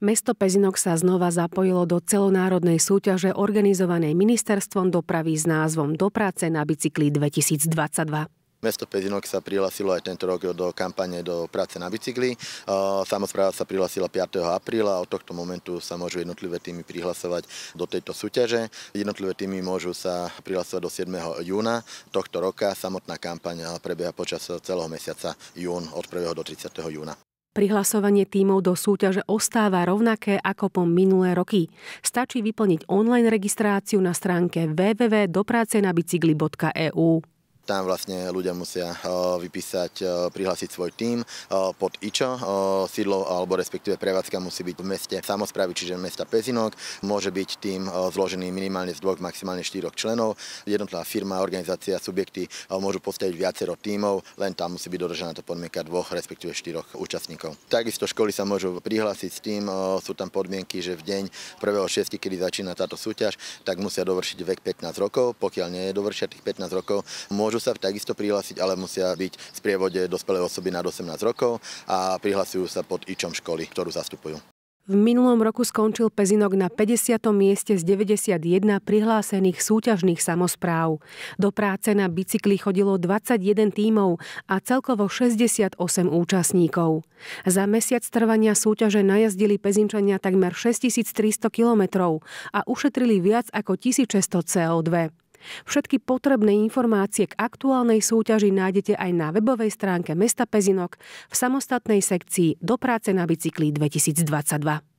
Mesto Pezinok sa znova zapojilo do celonárodnej súťaže organizovanej ministerstvom dopravy s názvom Do práce na bicykli 2022. Mesto Pezinok sa prihlasilo aj tento rok do kampane do práce na bicykli. Samozpráva sa prihlasila 5. apríla a od tohto momentu sa môžu jednotlivé týmy prihlasovať do tejto súťaže. Jednotlivé týmy môžu sa prihlasovať do 7. júna tohto roka. Samotná kampaň prebieha počas celého mesiaca jún od 1. do 30. júna. Prihlasovanie tímov do súťaže ostáva rovnaké ako po minulé roky. Stačí vyplniť online registráciu na stránke www.dopracenabicykli.eu. Tam vlastne ľudia musia eh, vypísať, eh, prihlásiť svoj tím eh, pod IČO. Sídlo alebo respektíve prevádzka musí byť v meste samozprávy, čiže mesta Pezinok. Môže byť tým zložený minimálne z dvoch, maximálne štyroch členov. Jednotlivá firma, organizácia, subjekty môžu postaviť viacero tímov, len tam musí byť dodržená to podmienka dvoch, respektíve štyroch účastníkov. Takisto školy sa môžu prihlásiť s tým, sú tam podmienky, že v deň 1.6., kedy začína táto súťaž, tak musia dovršiť vek 15 rokov. Pokiaľ nie je dovršia tých 15 rokov, môžu Môžu sa takisto prihlásiť, ale musia byť v sprievode dospelé osoby nad 18 rokov a prihlasujú sa pod ičom školy, ktorú zastupujú. V minulom roku skončil Pezinok na 50. mieste z 91 prihlásených súťažných samozpráv. Do práce na bicykli chodilo 21 tímov a celkovo 68 účastníkov. Za mesiac trvania súťaže najazdili Pezinčania takmer 6300 kilometrov a ušetrili viac ako 1600 CO2. Všetky potrebné informácie k aktuálnej súťaži nájdete aj na webovej stránke Mesta Pezinok v samostatnej sekcii Do práce na bicykli 2022.